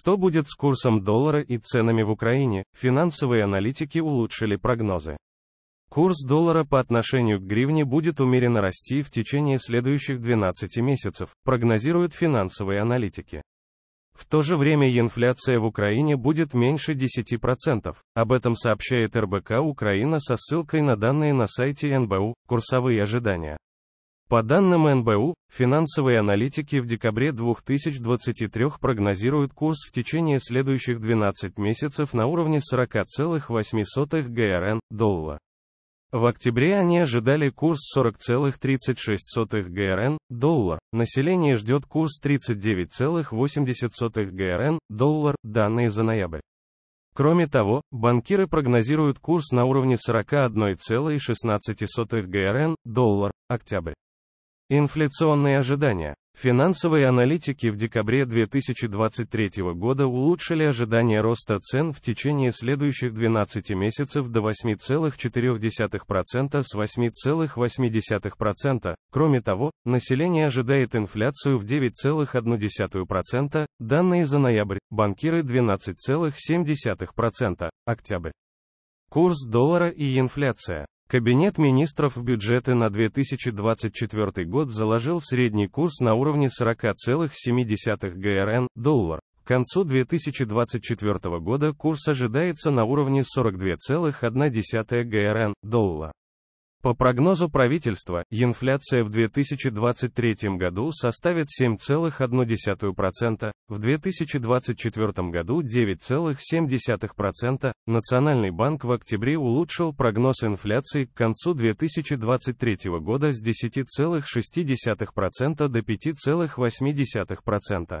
Что будет с курсом доллара и ценами в Украине? Финансовые аналитики улучшили прогнозы. Курс доллара по отношению к гривне будет умеренно расти в течение следующих 12 месяцев, прогнозируют финансовые аналитики. В то же время инфляция в Украине будет меньше 10%. Об этом сообщает РБК Украина со ссылкой на данные на сайте НБУ «Курсовые ожидания». По данным НБУ, финансовые аналитики в декабре 2023 прогнозируют курс в течение следующих 12 месяцев на уровне 40,8 ГРН доллара. В октябре они ожидали курс 40,36 ГРН доллар. Население ждет курс 39,80 ГРН доллар, данные за ноябрь. Кроме того, банкиры прогнозируют курс на уровне 41,16 ГРН доллар октябрь. Инфляционные ожидания. Финансовые аналитики в декабре 2023 года улучшили ожидания роста цен в течение следующих 12 месяцев до 8,4% с 8,8%. Кроме того, население ожидает инфляцию в 9,1%, данные за ноябрь, банкиры 12,7%, октябрь. Курс доллара и инфляция. Кабинет министров бюджета на 2024 год заложил средний курс на уровне 40,7 ГРН, доллар. К концу 2024 года курс ожидается на уровне 42,1 ГРН, доллар. По прогнозу правительства, инфляция в 2023 году составит 7,1%, в 2024 году 9,7%. Национальный банк в октябре улучшил прогноз инфляции к концу 2023 года с 10,6% до 5,8%.